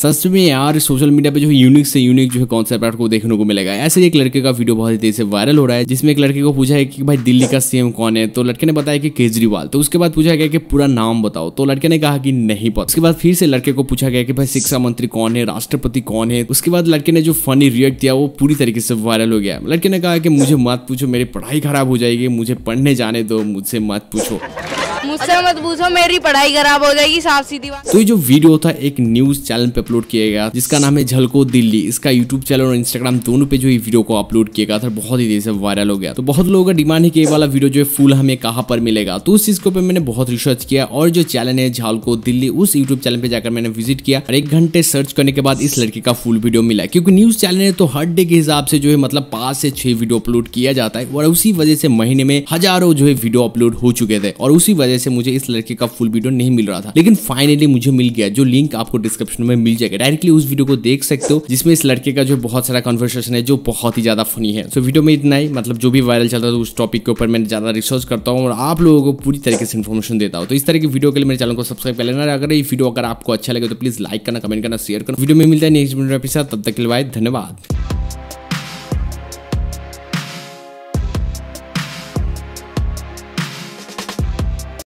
सच में यार social media पे जो यूनिक से यूनिक जो है कॉन्सेप्ट आपको देखने को मिलेगा ऐसे एक लड़के का वीडियो बहुत ही तेज से वायरल हो रहा है जिसमें एक लड़के को पूछा है कि भाई दिल्ली का सीएम कौन है तो लड़के ने बताया कि केजरीवाल तो उसके बाद पूछा गया कि पूरा नाम बताओ तो लड़के ने कहा कि नहीं पता उसके बाद फिर से लड़के को पूछा गया कि भाई शिक्षा मंत्री कौन है राष्ट्रपति कौन है उसके बाद लड़के ने जो फनी रिएक्ट दिया वो पूरी तरीके से वायरल हो गया लड़के ने कहा कि मुझे मत पूछो मेरी पढ़ाई खराब हो जाएगी मुझे पढ़ने जाने दो मुझसे मत पूछो मुझसे मत पूछो मेरी पढ़ाई खराब हो जाएगी साफ सीधी बात तो ये जो वीडियो था एक न्यूज चैनल पे अपलोड किया गया जिसका नाम है झलको दिल्ली इसका यूट्यूब चैनल और इंस्टाग्राम दोनों पे जो ये वीडियो को अपलोड किया गया था बहुत ही देर से वायरल हो गया तो बहुत लोगों का डिमांड है कि ये वाला वीडियो जो है फुल हमें कहाँ पर मिलेगा तो उस चीज को मैंने बहुत रिसर्च किया और जो चैनल है झालको दिल्ली उस यूट्यूब चैनल पे जाकर मैंने विजिट किया और एक घंटे सर्च करने के बाद इस लड़की का फुल वीडियो मिला क्योंकि न्यूज चैनल है तो हर डे के हिसाब से जो है मतलब पांच से छह वीडियो अपलोड किया जाता है और उसी वजह से महीने में हजारों जो है वीडियो अपलोड हो चुके थे और उसी वजह वजह से मुझे इस लड़के का फुल वीडियो नहीं मिल रहा था लेकिन फाइनली मुझे मिल गया जो लिंक आपको डिस्क्रिप्शन में मिल जाएगा डायरेक्टली उस वीडियो को देख सकते हो जिसमें इस लड़के का जो बहुत सारा कन्वर्सेशन है जो बहुत ही ज्यादा फनी है सो वीडियो में इतना ही मतलब जो भी वायरल चल रहा है उस टॉपिक के ऊपर मैं ज्यादा रिसर्च करता हूँ और आप लोगों को पूरी तरीके से इन्फॉर्मेशन देता हूँ तो इस तरह की वीडियो के लिए मेरे चैनल को सब्सक्राइब कर लेना अगर ये वीडियो अगर आपको अच्छा लगे तो प्लीज लाइक करना कमेंट करना शेयर करना वीडियो में मिलता है नेक्स्ट वीडियो के साथ तब तक के लिए धन्यवाद